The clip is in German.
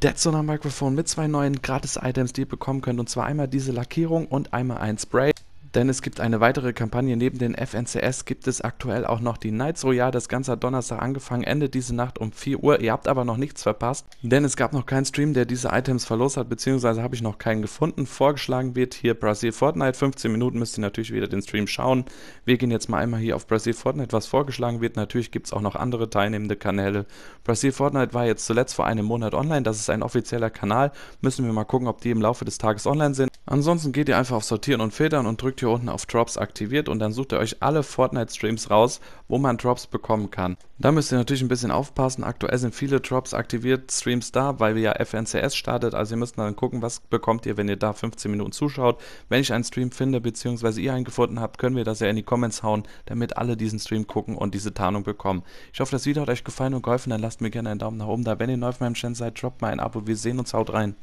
Dead Sonar Mikrofon mit zwei neuen Gratis-Items, die ihr bekommen könnt. Und zwar einmal diese Lackierung und einmal ein Spray denn es gibt eine weitere Kampagne. Neben den FNCS gibt es aktuell auch noch die Knights Royale. Das Ganze hat Donnerstag angefangen, endet diese Nacht um 4 Uhr. Ihr habt aber noch nichts verpasst, denn es gab noch keinen Stream, der diese Items verlost hat, beziehungsweise habe ich noch keinen gefunden. Vorgeschlagen wird hier Brasil Fortnite. 15 Minuten müsst ihr natürlich wieder den Stream schauen. Wir gehen jetzt mal einmal hier auf Brasil Fortnite, was vorgeschlagen wird. Natürlich gibt es auch noch andere teilnehmende Kanäle. Brasil Fortnite war jetzt zuletzt vor einem Monat online. Das ist ein offizieller Kanal. Müssen wir mal gucken, ob die im Laufe des Tages online sind. Ansonsten geht ihr einfach auf Sortieren und Filtern und drückt hier unten auf Drops aktiviert und dann sucht ihr euch alle Fortnite-Streams raus, wo man Drops bekommen kann. Da müsst ihr natürlich ein bisschen aufpassen. Aktuell sind viele Drops aktiviert, Streams da, weil wir ja FNCS startet. Also ihr müsst dann gucken, was bekommt ihr, wenn ihr da 15 Minuten zuschaut. Wenn ich einen Stream finde, beziehungsweise ihr einen gefunden habt, können wir das ja in die Comments hauen, damit alle diesen Stream gucken und diese Tarnung bekommen. Ich hoffe, das Video hat euch gefallen und geholfen. Dann lasst mir gerne einen Daumen nach oben da. Wenn ihr neu auf meinem Channel seid, droppt mal ein Abo. Wir sehen uns, haut rein.